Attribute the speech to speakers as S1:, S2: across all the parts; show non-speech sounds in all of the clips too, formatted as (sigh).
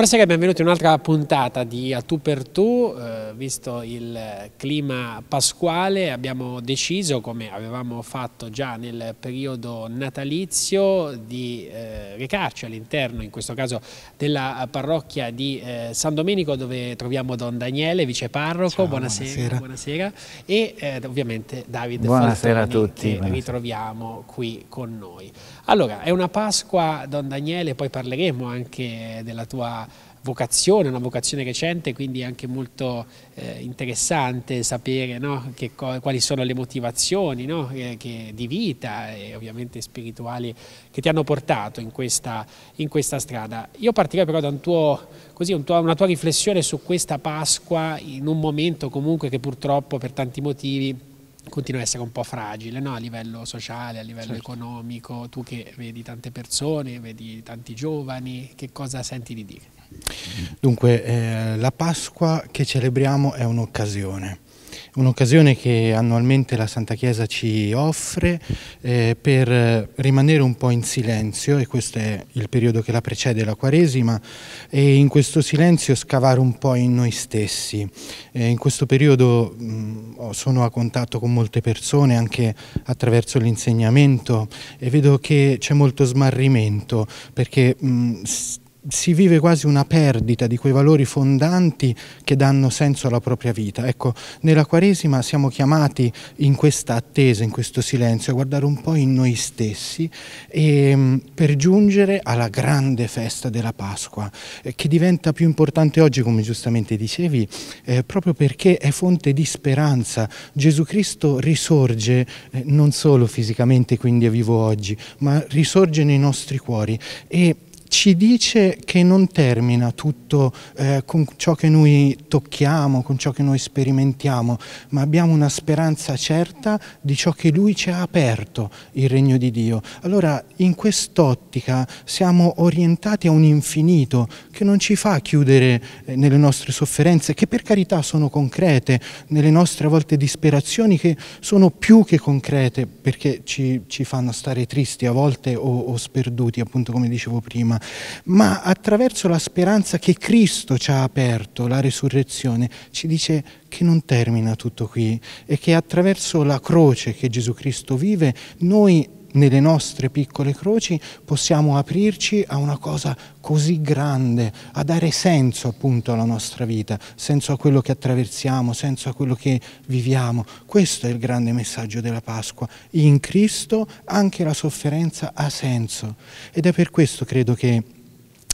S1: Buonasera e benvenuti in un'altra puntata di A Tu per Tu, eh, visto il eh, clima pasquale abbiamo deciso, come avevamo fatto già nel periodo natalizio, di eh, recarci all'interno, in questo caso, della parrocchia di eh, San Domenico dove troviamo Don Daniele, viceparroco, buonasera, buonasera. buonasera, e eh, ovviamente David buonasera Faltoni, a tutti, che buonasera. ritroviamo qui con noi. Allora, è una Pasqua, Don Daniele, poi parleremo anche della tua vocazione, una vocazione recente, quindi è anche molto eh, interessante sapere no? che, quali sono le motivazioni no? che, eh, che, di vita e ovviamente spirituali che ti hanno portato in questa, in questa strada. Io partirei però da un tuo, così, un tuo, una tua riflessione su questa Pasqua in un momento comunque che purtroppo per tanti motivi continua a essere un po' fragile no? a livello sociale, a livello certo. economico, tu che vedi tante persone, vedi tanti giovani, che cosa senti di dire?
S2: Dunque, eh, la Pasqua che celebriamo è un'occasione, un'occasione che annualmente la Santa Chiesa ci offre eh, per rimanere un po' in silenzio, e questo è il periodo che la precede, la Quaresima, e in questo silenzio scavare un po' in noi stessi. Eh, in questo periodo mh, mm, sono a contatto con molte persone, anche attraverso l'insegnamento, e vedo che c'è molto smarrimento, perché mh, mm, si vive quasi una perdita di quei valori fondanti che danno senso alla propria vita. Ecco, nella Quaresima siamo chiamati in questa attesa, in questo silenzio, a guardare un po' in noi stessi e, mm, per giungere alla grande festa della Pasqua, eh, che diventa più importante oggi, come giustamente dicevi, eh, proprio perché è fonte di speranza. Gesù Cristo risorge eh, non solo fisicamente, quindi è vivo oggi, ma risorge nei nostri cuori e ci dice che non termina tutto eh, con ciò che noi tocchiamo, con ciò che noi sperimentiamo, ma abbiamo una speranza certa di ciò che Lui ci ha aperto, il regno di Dio. Allora in quest'ottica siamo orientati a un infinito che non ci fa chiudere eh, nelle nostre sofferenze, che per carità sono concrete, nelle nostre a volte disperazioni che sono più che concrete perché ci, ci fanno stare tristi a volte o, o sperduti, appunto come dicevo prima ma attraverso la speranza che Cristo ci ha aperto, la resurrezione, ci dice che non termina tutto qui e che attraverso la croce che Gesù Cristo vive noi nelle nostre piccole croci possiamo aprirci a una cosa così grande, a dare senso appunto alla nostra vita, senso a quello che attraversiamo, senso a quello che viviamo. Questo è il grande messaggio della Pasqua. In Cristo anche la sofferenza ha senso ed è per questo credo che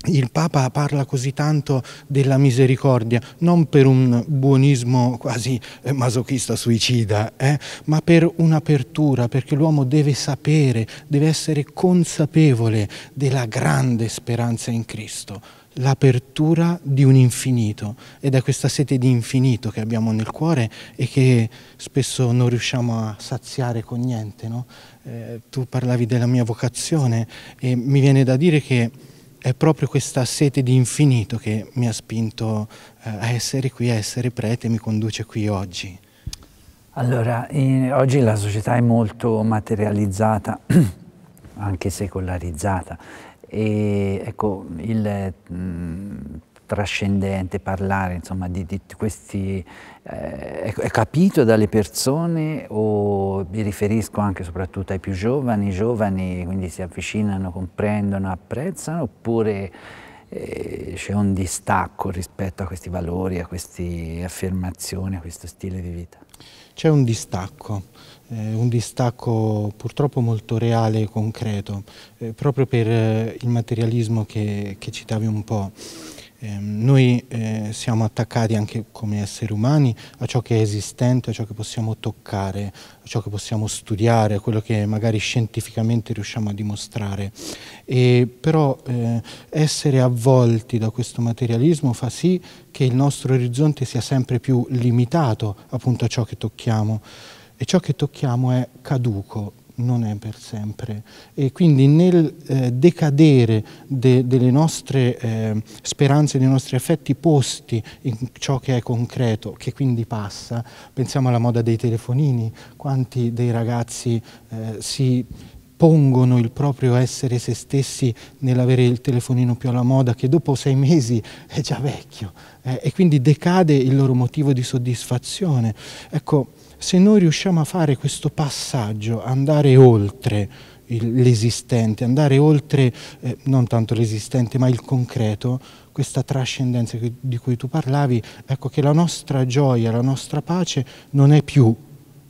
S2: il Papa parla così tanto della misericordia, non per un buonismo quasi eh, masochista, suicida, eh, ma per un'apertura, perché l'uomo deve sapere, deve essere consapevole della grande speranza in Cristo, l'apertura di un infinito. Ed è questa sete di infinito che abbiamo nel cuore e che spesso non riusciamo a saziare con niente. No? Eh, tu parlavi della mia vocazione e mi viene da dire che è proprio questa sete di infinito che mi ha spinto eh, a essere qui, a essere prete mi conduce qui oggi. Allora, in, oggi la società
S3: è molto materializzata, (clears throat) anche secolarizzata, e ecco, il mh, mm, trascendente, parlare insomma, di, di questi... Eh, è capito dalle persone o mi riferisco anche soprattutto ai più giovani, i giovani quindi si avvicinano, comprendono, apprezzano oppure eh, c'è un distacco rispetto a questi valori, a queste affermazioni, a questo stile di vita?
S2: C'è un distacco, eh, un distacco purtroppo molto reale e concreto, eh, proprio per eh, il materialismo che, che citavi un po' Ehm, noi eh, siamo attaccati anche come esseri umani a ciò che è esistente, a ciò che possiamo toccare, a ciò che possiamo studiare, a quello che magari scientificamente riusciamo a dimostrare. E, però eh, essere avvolti da questo materialismo fa sì che il nostro orizzonte sia sempre più limitato appunto a ciò che tocchiamo e ciò che tocchiamo è caduco, non è per sempre e quindi nel eh, decadere de, delle nostre eh, speranze, dei nostri affetti posti in ciò che è concreto, che quindi passa, pensiamo alla moda dei telefonini, quanti dei ragazzi eh, si pongono il proprio essere se stessi nell'avere il telefonino più alla moda che dopo sei mesi è già vecchio eh, e quindi decade il loro motivo di soddisfazione. Ecco, se noi riusciamo a fare questo passaggio, andare oltre l'esistente, andare oltre eh, non tanto l'esistente ma il concreto, questa trascendenza di cui tu parlavi, ecco che la nostra gioia, la nostra pace non è più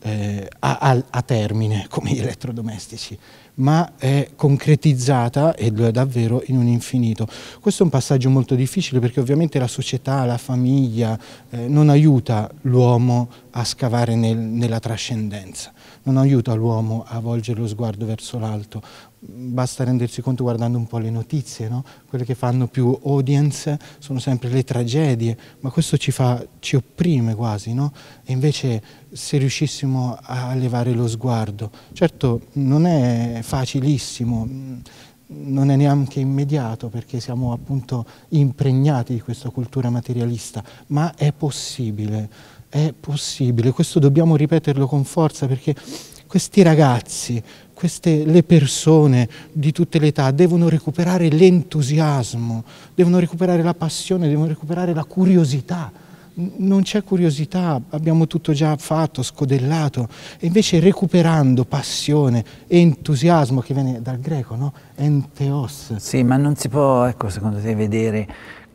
S2: eh, a, a, termine (laughs) come gli elettrodomestici, ma è concretizzata e lo è davvero in un infinito. Questo è un passaggio molto difficile perché ovviamente la società, la famiglia eh, non aiuta l'uomo a scavare nel, nella trascendenza non aiuta l'uomo a volgere lo sguardo verso l'alto, basta rendersi conto guardando un po' le notizie, no? quelle che fanno più audience sono sempre le tragedie, ma questo ci, fa, ci opprime quasi, no? e invece se riuscissimo a levare lo sguardo, certo non è facilissimo, non è neanche immediato perché siamo appunto impregnati di questa cultura materialista, ma è possibile è possibile, questo dobbiamo ripeterlo con forza perché questi ragazzi, queste, le persone di tutte le età devono recuperare l'entusiasmo, devono recuperare la passione, devono recuperare la curiosità. Non c'è curiosità, abbiamo tutto già fatto, scodellato, e invece recuperando passione e entusiasmo che viene dal greco, no? Enteos. Sì, ma
S3: non si può, ecco, secondo te, vedere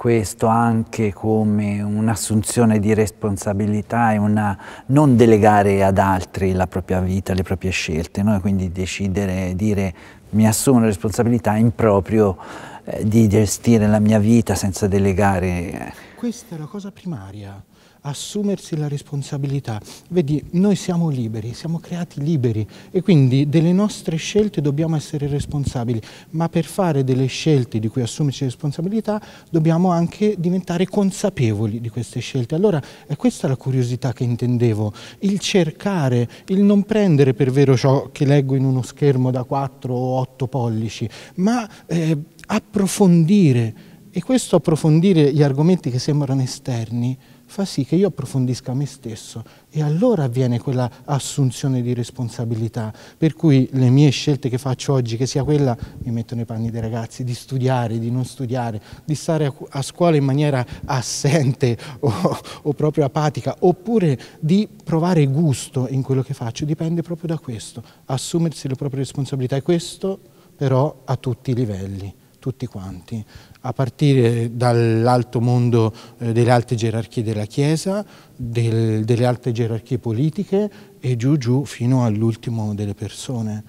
S3: questo anche come un'assunzione di responsabilità e una non delegare ad altri la propria vita, le proprie scelte, no? quindi decidere, dire mi assumo la responsabilità in proprio eh, di gestire la mia vita senza delegare.
S2: Questa è la cosa primaria assumersi la responsabilità. Vedi, noi siamo liberi, siamo creati liberi e quindi delle nostre scelte dobbiamo essere responsabili, ma per fare delle scelte di cui assumerci responsabilità dobbiamo anche diventare consapevoli di queste scelte. Allora è questa la curiosità che intendevo, il cercare, il non prendere per vero ciò che leggo in uno schermo da 4 o 8 pollici, ma eh, approfondire. E questo approfondire gli argomenti che sembrano esterni fa sì che io approfondisca me stesso e allora avviene quella assunzione di responsabilità, per cui le mie scelte che faccio oggi, che sia quella, mi metto nei panni dei ragazzi, di studiare, di non studiare, di stare a, scuola in maniera assente (laughs) o, o proprio apatica, oppure di provare gusto in quello che faccio, dipende proprio da questo, assumersi le proprie responsabilità e questo però a tutti i livelli, tutti quanti a partire dall'alto mondo eh, delle alte gerarchie della Chiesa, del, delle alte gerarchie politiche e giù giù fino all'ultimo delle persone.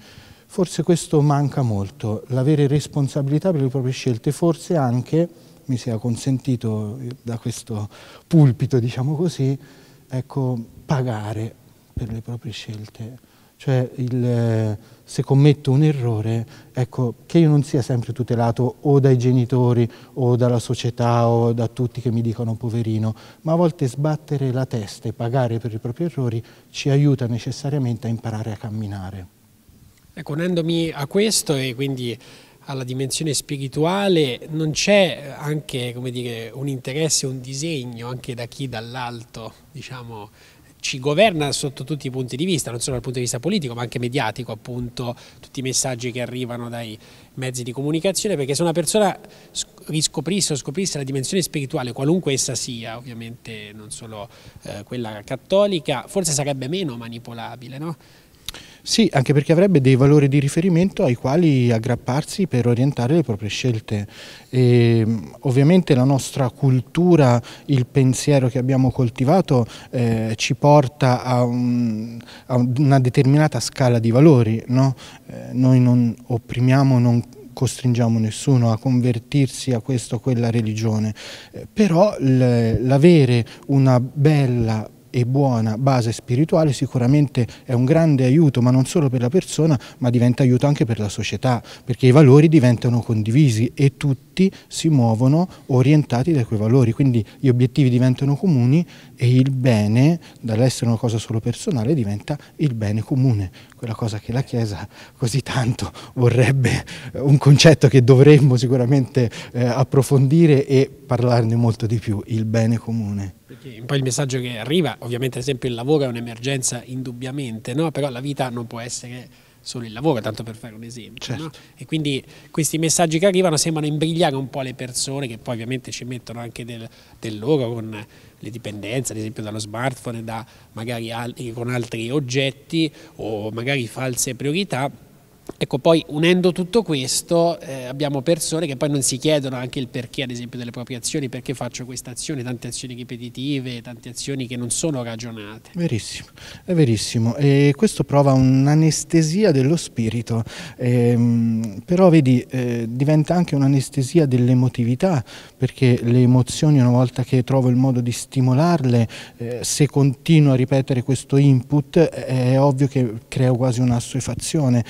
S2: Forse questo manca molto, l'avere responsabilità per le proprie scelte, forse anche, mi sia consentito eh, da questo pulpito, diciamo così, ecco, pagare per le proprie scelte. Cioè, il, eh, se commetto un errore, ecco, che io non sia sempre tutelato o dai genitori o dalla società o da tutti che mi dicono poverino, ma a volte sbattere la testa e pagare per i propri errori ci aiuta necessariamente a imparare a camminare.
S1: Ecco, unendomi a questo e quindi alla dimensione spirituale non c'è anche dire, un interesse, un disegno anche da chi dall'alto diciamo, ci governa sotto tutti i punti di vista, non solo dal punto di vista politico ma anche mediatico appunto, tutti i messaggi che arrivano dai mezzi di comunicazione perché se una persona riscoprisse o scoprisse la dimensione spirituale, qualunque essa sia, ovviamente non solo eh, quella cattolica, forse sarebbe meno manipolabile, no? Sì,
S2: anche perché avrebbe dei valori di riferimento ai quali aggrapparsi per orientare le proprie scelte. E, ehm, ovviamente la nostra cultura, il pensiero che abbiamo coltivato eh, ci porta a, un, a, una determinata scala di valori. No? Eh, noi non opprimiamo, non costringiamo nessuno a convertirsi a questa o quella religione, eh, però l'avere una bella e buona base spirituale sicuramente è un grande aiuto, ma non solo per la persona, ma diventa aiuto anche per la società, perché i valori diventano condivisi e tutti si muovono orientati da quei valori, quindi gli obiettivi diventano comuni e il bene dall'essere una cosa solo personale diventa il bene comune, quella cosa che la Chiesa così tanto vorrebbe, eh, un concetto che dovremmo sicuramente eh, approfondire e parlarne molto di più, il bene comune. Perché
S1: poi il messaggio che arriva, ovviamente ad esempio il lavoro è un'emergenza indubbiamente, no? però la vita non può essere solo il lavoro, tanto per fare un esempio. Certo. No? E quindi questi messaggi che arrivano sembrano imbrigliare un po' le persone che poi ovviamente ci mettono anche del, del loro con le dipendenze, ad esempio dallo smartphone, da magari al, con altri oggetti o magari false priorità Ecco, poi unendo tutto questo eh, abbiamo persone che poi non si chiedono anche il perché ad esempio delle proprie azioni, perché faccio questa azione, tante azioni ripetitive, tante azioni che non sono ragionate.
S2: Verissimo, è verissimo e questo prova un'anestesia dello spirito, ehm, però vedi eh, diventa anche un'anestesia dell'emotività perché le emozioni una volta che trovo il modo di stimolarle, eh, se continuo a ripetere questo input eh, è ovvio che creo quasi un'assuefazione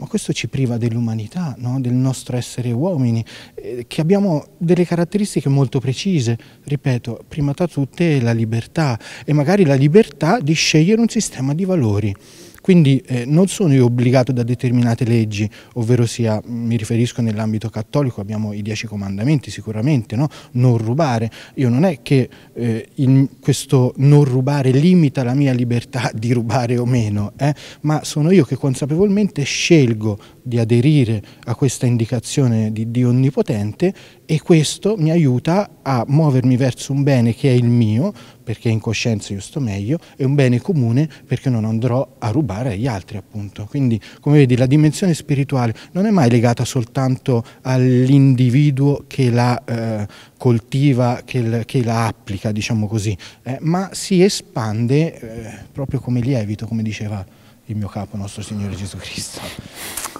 S2: ma questo ci priva dell'umanità, no? del nostro essere uomini, eh, che abbiamo delle caratteristiche molto precise, ripeto, prima tra tutte la libertà e magari la libertà di scegliere un sistema di valori. Quindi eh, non sono io obbligato da determinate leggi, ovvero sia, mm, mi riferisco nell'ambito cattolico, abbiamo i dieci comandamenti sicuramente, no? non rubare. Io non è che eh, il, questo non rubare limita la mia libertà (laughs) di rubare o meno, eh? ma sono io che consapevolmente scelgo di aderire a questa indicazione di Dio Onnipotente e questo mi aiuta a muovermi verso un bene che è il mio, perché in coscienza io sto meglio, e un bene comune perché non andrò a rubare agli altri appunto. Quindi come vedi la dimensione spirituale non è mai legata soltanto all'individuo che la eh, coltiva, che, che, la applica, diciamo così, eh, ma si espande eh, proprio come lievito, come diceva il mio capo, nostro Signore Gesù Cristo.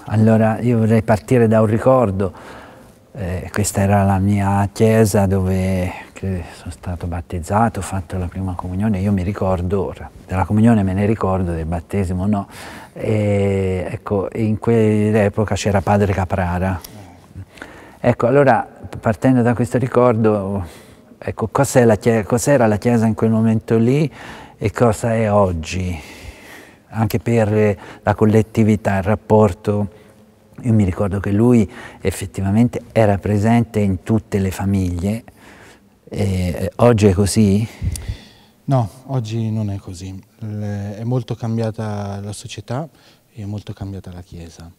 S3: Allora io vorrei partire da un ricordo eh, questa era la mia chiesa dove sono stato battezzato, ho fatto la prima comunione, io mi ricordo ora, della comunione me ne ricordo, del battesimo no, e, ecco, in quell'epoca c'era padre Caprara. Ecco, allora partendo da questo ricordo, ecco, cos'era la, cos la chiesa in quel momento lì e cosa è oggi, anche per la collettività, il rapporto io mi ricordo che lui effettivamente era presente in tutte le famiglie. E eh, oggi è così?
S2: No, oggi non è così. È molto cambiata la società e è molto cambiata la Chiesa.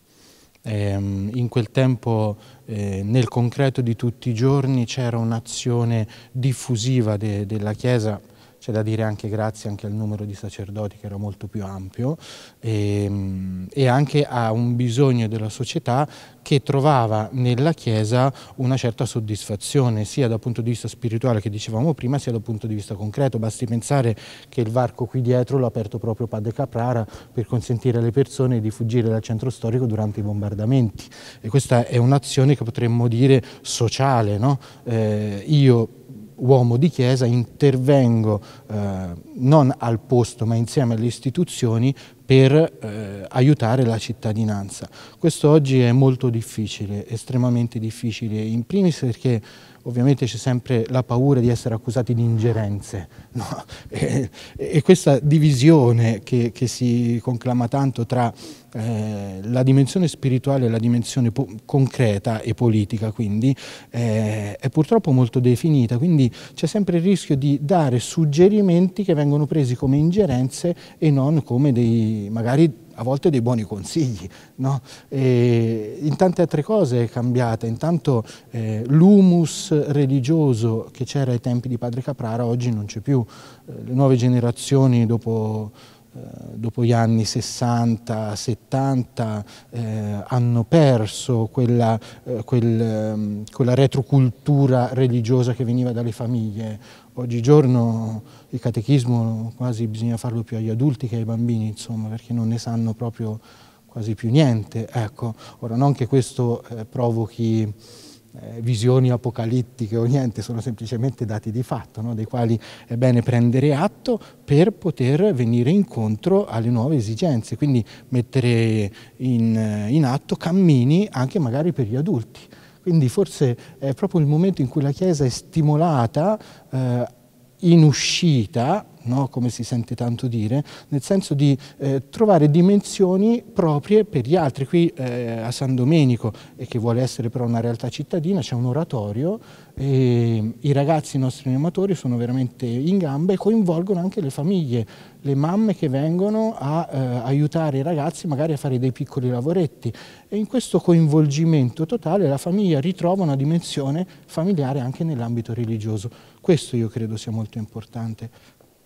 S2: Ehm, in quel tempo, eh, nel concreto di tutti i giorni, c'era un'azione diffusiva de della Chiesa c'è da dire anche grazie anche al numero di sacerdoti che era molto più ampio e, ehm, e anche a un bisogno della società che trovava nella Chiesa una certa soddisfazione sia dal punto di vista spirituale che dicevamo prima sia dal punto di vista concreto. Basti pensare che il varco qui dietro l'ha aperto proprio Padre Caprara per consentire alle persone di fuggire dal centro storico durante i bombardamenti e questa è un'azione che potremmo dire sociale. No? Eh, io uomo di Chiesa intervengo eh, non al posto ma insieme alle istituzioni per eh, aiutare la cittadinanza. Questo oggi è molto difficile, estremamente difficile, in primis perché ovviamente c'è sempre la paura di essere accusati di ingerenze (laughs) no? e, e, questa divisione che, che si conclama tanto tra eh, la dimensione spirituale, la dimensione concreta e politica quindi eh, è purtroppo molto definita, quindi c'è sempre il rischio di dare suggerimenti che vengono presi come ingerenze e non come dei, magari a volte dei buoni consigli. No? in tante altre cose è cambiata, intanto eh, l'humus religioso che c'era ai tempi di Padre Caprara oggi non c'è più, eh, le nuove generazioni dopo eh, dopo gli anni 60, 70, eh, hanno perso quella, eh, quel, ehm, quella, retrocultura religiosa che veniva dalle famiglie. Oggigiorno il catechismo quasi bisogna farlo più agli adulti che ai bambini, insomma, perché non ne sanno proprio quasi più niente. Ecco. Ora, non che questo eh, provochi eh, visioni apocalittiche o niente, sono semplicemente dati di fatto, no? dei quali è bene prendere atto per poter venire incontro alle nuove esigenze, quindi mettere in, eh, in atto cammini anche magari per gli adulti. Quindi forse è proprio il momento in cui la Chiesa è stimolata eh, in uscita no? come si sente tanto dire, nel senso di eh, trovare dimensioni proprie per gli altri. Qui eh, a San Domenico, e eh, che vuole essere però una realtà cittadina, c'è un oratorio e i ragazzi, i nostri animatori, sono veramente in gamba e coinvolgono anche le famiglie, le mamme che vengono a eh, aiutare i ragazzi magari a fare dei piccoli lavoretti. E in questo coinvolgimento totale la famiglia ritrova una dimensione familiare anche nell'ambito religioso. Questo io credo sia molto importante.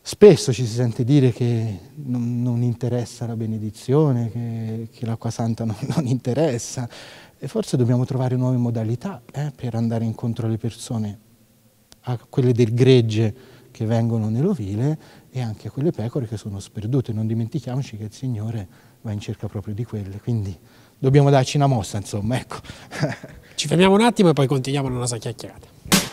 S2: Spesso ci si sente dire che non, non interessa la benedizione, che, che l'acqua santa non, (laughs) non, interessa e forse dobbiamo trovare nuove modalità eh, per andare incontro alle persone, a quelle del gregge che vengono nell'ovile e anche a quelle pecore che sono sperdute. Non dimentichiamoci che il Signore va in cerca proprio di quelle, quindi dobbiamo darci una mossa, insomma, ecco. (laughs)
S1: Ci fermiamo un attimo e poi continuiamo la nostra chiacchierata.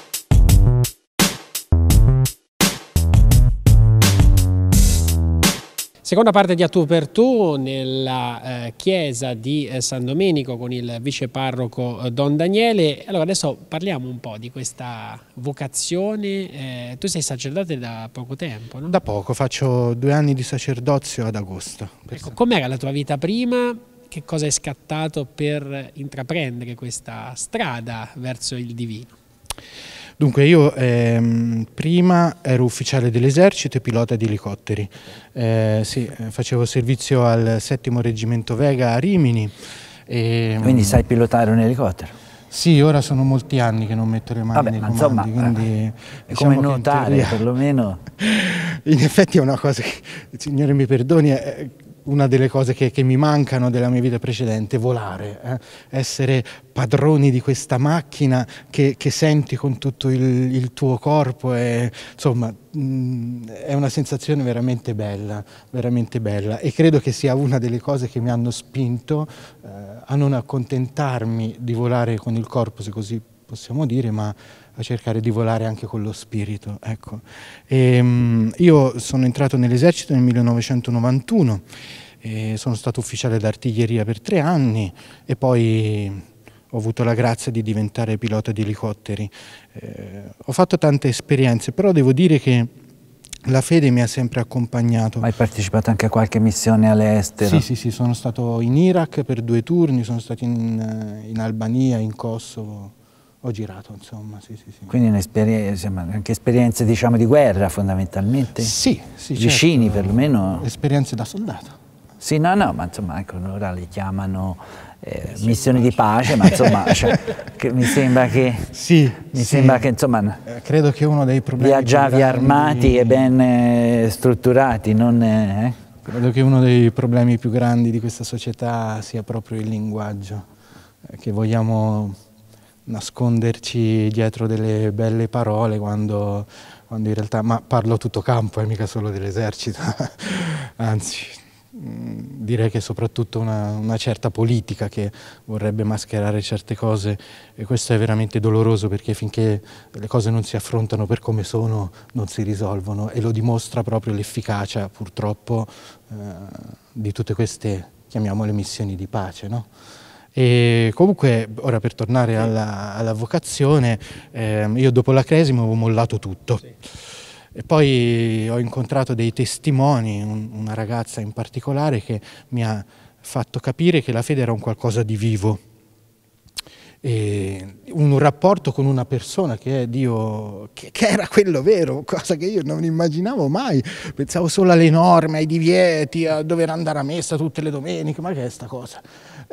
S1: Seconda parte di A Tu per Tu nella eh, chiesa di eh, San Domenico con il viceparroco eh, Don Daniele. Allora adesso parliamo un po' di questa vocazione. Eh, tu sei sacerdote da poco tempo,
S2: no? Da poco, faccio due anni di sacerdozio ad agosto.
S1: Ecco, com'era la tua vita prima? Che cosa è scattato per intraprendere questa strada verso il divino?
S2: Dunque io ehm, prima ero ufficiale dell'esercito e pilota di elicotteri, eh, sì, eh, facevo servizio al settimo reggimento Vega a Rimini. E, mm, Quindi sai
S3: pilotare un elicottero?
S2: Sì, ora sono molti anni che non metto le mani Vabbè, nei comandi, insomma, quindi... Eh, è diciamo come nuotare, teoria, perlomeno... (laughs) In effetti è una cosa che, il Signore mi perdoni, è, una delle cose che, che, mi mancano della mia vita precedente, volare, eh? essere padroni di questa macchina che, che senti con tutto il, il tuo corpo, e, insomma mh, mm, è una sensazione veramente bella, veramente bella e credo che sia una delle cose che mi hanno spinto eh, a non accontentarmi di volare con il corpo, se così possiamo dire, ma a cercare di volare anche con lo spirito. Ecco. E, ehm, io sono entrato nell'esercito nel 1991, sono stato ufficiale d'artiglieria per tre anni e poi ho avuto la grazia di diventare pilota di elicotteri. Eh, ho fatto tante esperienze, però devo dire che la fede mi ha sempre accompagnato. Hai
S3: partecipato anche a qualche missione all'estero? Sì, sì,
S2: sì, sono stato in Iraq per due turni, sono stato in, in Albania, in Kosovo, ho girato, insomma, sì, sì, sì.
S3: Quindi esperienza, anche esperienze diciamo, di guerra fondamentalmente? Sì, sì. Certo. Vicini certo. perlomeno? Esperienze da soldato. Sì, no, no, ma insomma, ecco, ora le chiamano eh, missioni di pace, ma insomma, (laughs) cioè, mi sembra che...
S2: Sì, mi sì. sembra che, insomma... Eh, credo che uno dei problemi... Viaggiavi armati di... e ben eh, strutturati, non... Eh? Credo che uno dei problemi più grandi di questa società sia proprio il linguaggio, eh, che vogliamo nasconderci dietro delle belle parole quando, quando in realtà, ma parlo tutto campo e eh, mica solo dell'esercito, (laughs) anzi mm, direi che è soprattutto una, una, certa politica che vorrebbe mascherare certe cose e questo è veramente doloroso perché finché le cose non si affrontano per come sono non si risolvono e lo dimostra proprio l'efficacia purtroppo eh, di tutte queste chiamiamole missioni di pace. No? E comunque, ora per tornare alla, alla vocazione, eh, io dopo la Cresima avevo mollato tutto. Sì. E poi ho incontrato dei testimoni, un, una ragazza in particolare che mi ha fatto capire che la fede era un qualcosa di vivo, e un rapporto con una persona che è Dio, che, che, era quello vero, cosa che io non immaginavo mai, pensavo solo alle norme, ai divieti, a dover andare a messa tutte le domeniche, ma che è sta cosa?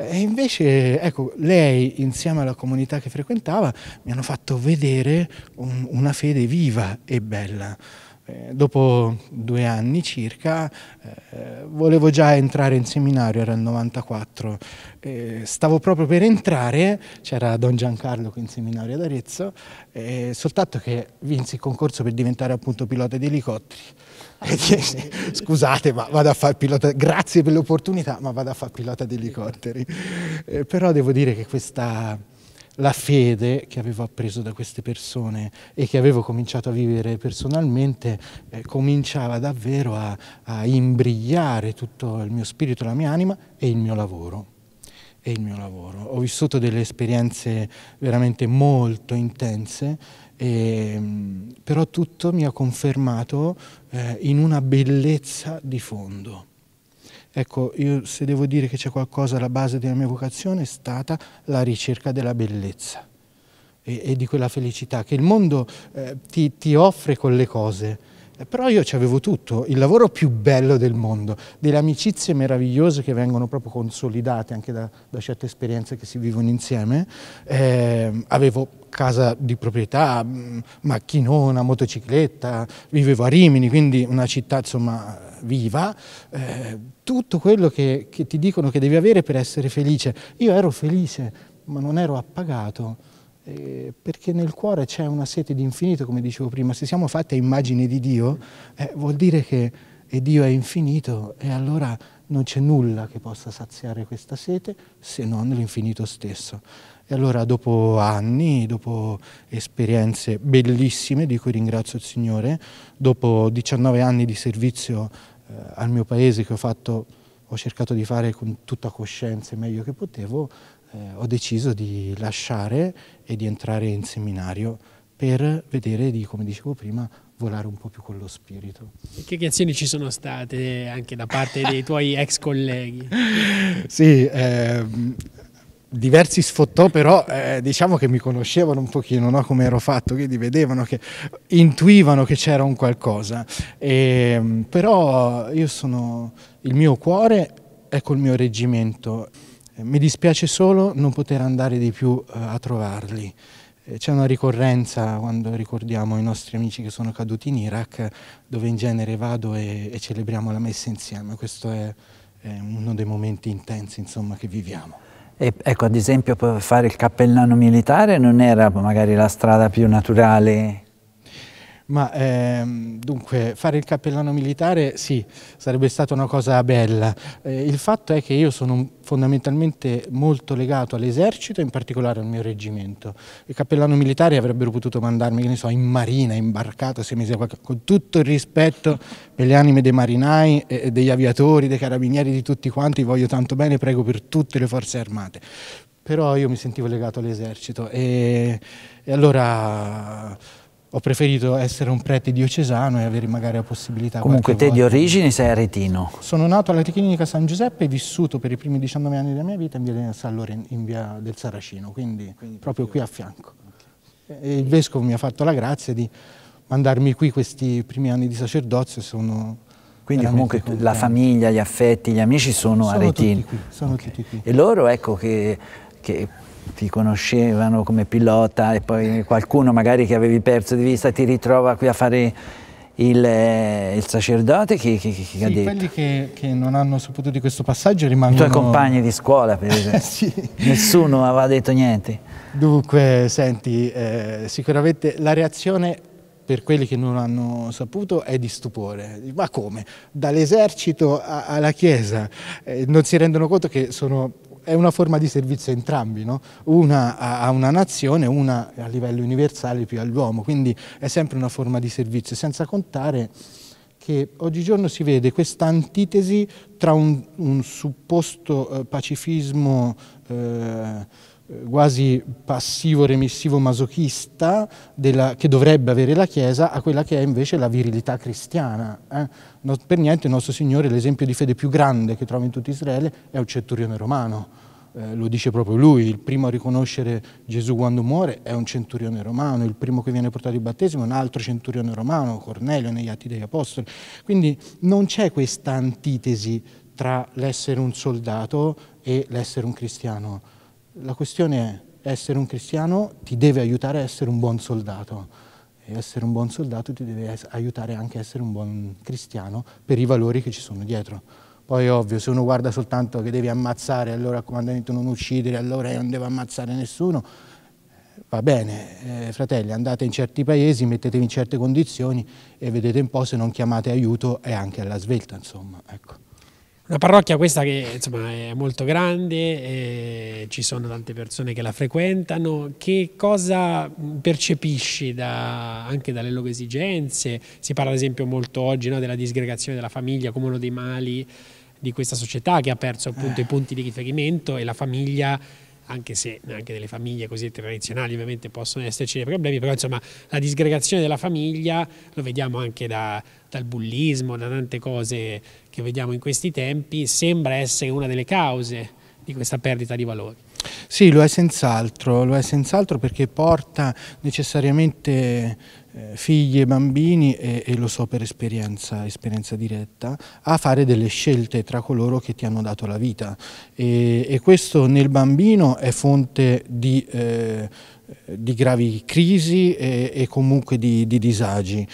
S2: E invece, ecco, lei insieme alla comunità che frequentava mi hanno fatto vedere un, una fede viva e bella. Eh, dopo due anni circa eh, volevo già entrare in seminario, era il 94, eh, stavo proprio per entrare, c'era Don Giancarlo qui in seminario ad Arezzo, eh, soltanto che vinsi il concorso per diventare appunto pilota di elicotteri. Ah, (laughs) scusate, ma vado a fare pilota, grazie per l'opportunità, ma vado a fare pilota di elicotteri. Eh, però devo dire che questa la fede che avevo appreso da queste persone e che avevo cominciato a vivere personalmente eh, cominciava davvero a, a, imbrigliare tutto il mio spirito, la mia anima e il mio lavoro. E il mio lavoro. Ho vissuto delle esperienze veramente molto intense, e, ehm, però tutto mi ha confermato eh, in una bellezza di fondo Ecco, io se devo dire che c'è qualcosa alla base della mia vocazione è stata la ricerca della bellezza e, e di quella felicità che il mondo eh, ti, ti, offre con le cose. Eh, però io ci avevo tutto, il lavoro più bello del mondo, delle amicizie meravigliose che vengono proprio consolidate anche da, da certe esperienze che si vivono insieme. Eh, avevo casa di proprietà, mm, macchinona, motocicletta, vivevo a Rimini, quindi una città insomma viva, eh, tutto quello che, che ti dicono che devi avere per essere felice. Io ero felice, ma non ero appagato eh, perché nel cuore c'è una sete di infinito, come dicevo prima, se siamo fatti a immagine di Dio, eh, vuol dire che Dio è infinito e allora non c'è nulla che possa saziare questa sete se non l'infinito stesso. E allora dopo anni, dopo esperienze bellissime, di cui ringrazio il Signore, dopo 19 anni di servizio eh, al mio paese che ho, fatto, ho cercato di fare con tutta coscienza e meglio che potevo, eh, ho deciso di lasciare e di entrare in seminario per vedere di, come dicevo prima, volare un po' più con lo spirito.
S1: E Che reazioni ci sono state anche da parte dei tuoi ex colleghi? (laughs)
S2: Sì, eh, diversi sfottò però eh, diciamo che mi conoscevano un pochino no? come ero fatto quindi vedevano che intuivano che c'era un qualcosa e, ehm, però io sono il mio cuore è col mio reggimento eh, mi dispiace solo non poter andare di più eh, a trovarli eh, c'è una ricorrenza quando ricordiamo i nostri amici che sono caduti in Iraq dove in genere vado e, e celebriamo la messa insieme questo è, è uno dei momenti intensi insomma, che viviamo
S3: e, ecco, ad esempio, fare il cappellano militare non era magari la strada più naturale
S2: ma ehm, dunque, fare il cappellano militare sì, sarebbe stata una cosa bella. Eh, il fatto è che io sono fondamentalmente molto legato all'esercito, in particolare al mio reggimento. Il cappellano militare avrebbero potuto mandarmi, che ne so, in marina, imbarcato, barcata, se mi sia qualche... con tutto il rispetto per le anime dei marinai, eh, degli aviatori, dei carabinieri, di tutti quanti, voglio tanto bene, prego per tutte le forze armate però io mi sentivo legato all'esercito e, e, allora ho preferito essere un prete diocesano e avere magari la possibilità... Comunque te volta. di origine sei aretino. Sono nato alla Tecnica San Giuseppe e vissuto per i primi 19 anni della mia vita in via del, Loren, in via del Saracino, quindi, quindi proprio qui a fianco. Okay. il vescovo mi ha fatto la grazia di mandarmi qui questi primi anni di sacerdozio, sono... Quindi comunque contenti. la
S3: famiglia, gli affetti, gli amici sono, sono aretini. Tutti
S2: qui, sono okay. tutti qui. E
S3: loro ecco che, che ti conoscevano come pilota e poi qualcuno magari che avevi perso di vista ti ritrova qui a fare il, eh, il sacerdote chi, chi, chi sì, ha detto? quelli
S2: che, che, non hanno saputo di questo passaggio rimangono... I tuoi compagni
S3: di scuola per esempio, (laughs) sì.
S2: nessuno aveva detto niente. Dunque, senti, eh, sicuramente la reazione per quelli che non hanno saputo è di stupore. Ma come? Dall'esercito alla Chiesa. Eh, non si rendono conto che sono è una forma di servizio a entrambi, no? una a, una nazione, una a livello universale più all'uomo, quindi è sempre una forma di servizio, senza contare che oggigiorno si vede questa antitesi tra un, un supposto eh, pacifismo eh, quasi passivo, remissivo, masochista della, che dovrebbe avere la Chiesa a quella che è invece la virilità cristiana. Eh? Non, per niente il nostro Signore, l'esempio di fede più grande che trova in tutto Israele, è un centurione romano. Eh, lo dice proprio lui, il primo a riconoscere Gesù quando muore è un centurione romano, il primo che viene portato in battesimo è un altro centurione romano, Cornelio negli Atti degli Apostoli. Quindi non c'è questa antitesi tra l'essere un soldato e l'essere un cristiano la questione è essere un cristiano ti deve aiutare a essere un buon soldato e essere un buon soldato ti deve aiutare anche a essere un buon cristiano per i valori che ci sono dietro. Poi è ovvio, se uno guarda soltanto che devi ammazzare, allora il comandamento non uccidere, allora non devo ammazzare nessuno, eh, va bene, eh, fratelli, andate in certi paesi, mettetevi in certe condizioni e vedete un po' se non chiamate aiuto è anche alla svelta, insomma. Ecco.
S1: Una parrocchia questa che insomma, è molto grande, ci sono tante persone che la frequentano. Che cosa percepisci da, anche dalle loro esigenze? Si parla ad esempio molto oggi no, della disgregazione della famiglia come uno dei mali di questa società che ha perso appunto eh. i punti di riferimento e la famiglia anche se anche nelle famiglie così tradizionali ovviamente possono esserci dei problemi, però insomma la disgregazione della famiglia lo vediamo anche da, dal bullismo, da tante cose che vediamo in questi tempi, sembra essere una delle cause di questa perdita di valori.
S2: Sì, lo è senz'altro, lo è senz'altro perché porta necessariamente eh, figli e bambini, e, e lo so per esperienza, esperienza, diretta, a fare delle scelte tra coloro che ti hanno dato la vita. E, e questo nel bambino è fonte di, eh, di gravi crisi e, e comunque di, di disagi.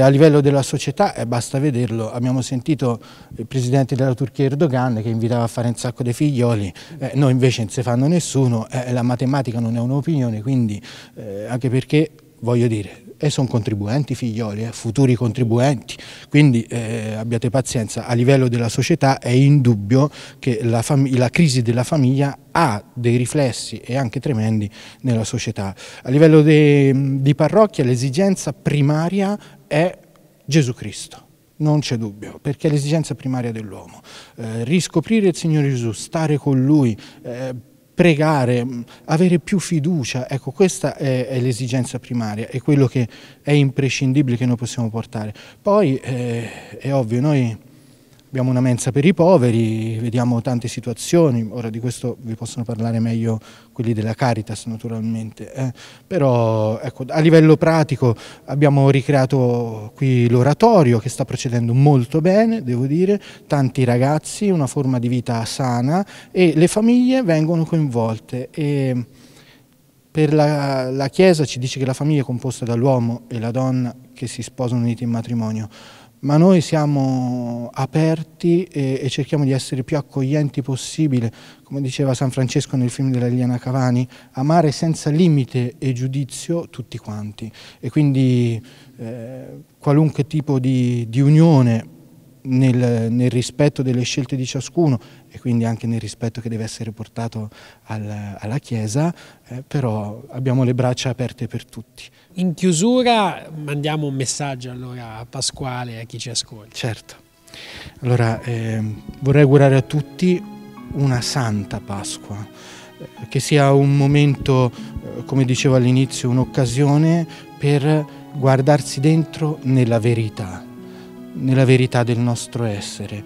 S2: a livello della società eh, basta vederlo, abbiamo sentito il presidente della Turchia Erdogan che invitava a fare un sacco di figlioli, eh, noi invece non si fanno nessuno, eh, la matematica non è un'opinione, quindi eh, anche perché voglio dire, e sono contribuenti figlioli, eh, futuri contribuenti, quindi eh, abbiate pazienza, a livello della società è indubbio che la, la crisi della famiglia ha dei riflessi e anche tremendi nella società. A livello di parrocchia l'esigenza primaria è Gesù Cristo. Non c'è dubbio, perché è l'esigenza primaria dell'uomo. Eh, riscoprire il Signore Gesù, stare con Lui, eh, pregare, mm, avere più fiducia, ecco questa è, è l'esigenza primaria, è quello che è imprescindibile che noi possiamo portare. Poi eh, è ovvio, noi Abbiamo una mensa per i poveri, vediamo tante situazioni, ora di questo vi possono parlare meglio quelli della Caritas naturalmente, eh. però ecco, a livello pratico abbiamo ricreato qui l'oratorio che sta procedendo molto bene, devo dire, tanti ragazzi, una forma di vita sana e le famiglie vengono coinvolte. E per la, la Chiesa ci dice che la famiglia è composta dall'uomo e la donna che si sposano uniti in matrimonio ma noi siamo aperti e, e, cerchiamo di essere più accoglienti possibile, come diceva San Francesco nel film della Liliana Cavani, amare senza limite e giudizio tutti quanti e quindi eh, qualunque tipo di, di unione nel, nel, rispetto delle scelte di ciascuno e quindi anche nel rispetto che deve essere portato al, alla Chiesa, eh, però abbiamo le braccia aperte per
S1: tutti. In chiusura mandiamo un messaggio allora a Pasquale e a chi ci ascolta. Certo.
S2: Allora eh, vorrei augurare a tutti una santa Pasqua, eh, che sia un momento, eh, come dicevo all'inizio, un'occasione per guardarsi dentro nella verità nella verità del nostro essere,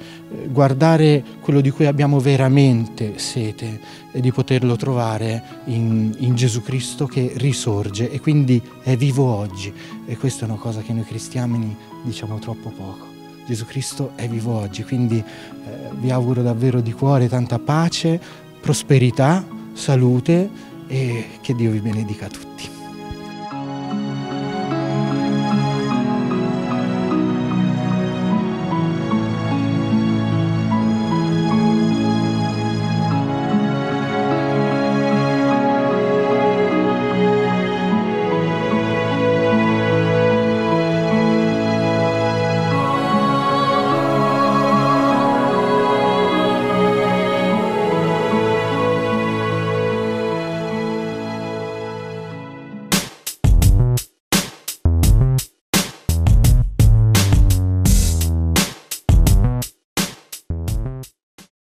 S2: guardare quello di cui abbiamo veramente sete e di poterlo trovare in, in, Gesù Cristo che risorge e quindi è vivo oggi. E questa è una cosa che noi cristiani diciamo troppo poco. Gesù Cristo è vivo oggi, quindi eh, vi auguro davvero di cuore tanta pace, prosperità, salute e che Dio vi benedica a tutti.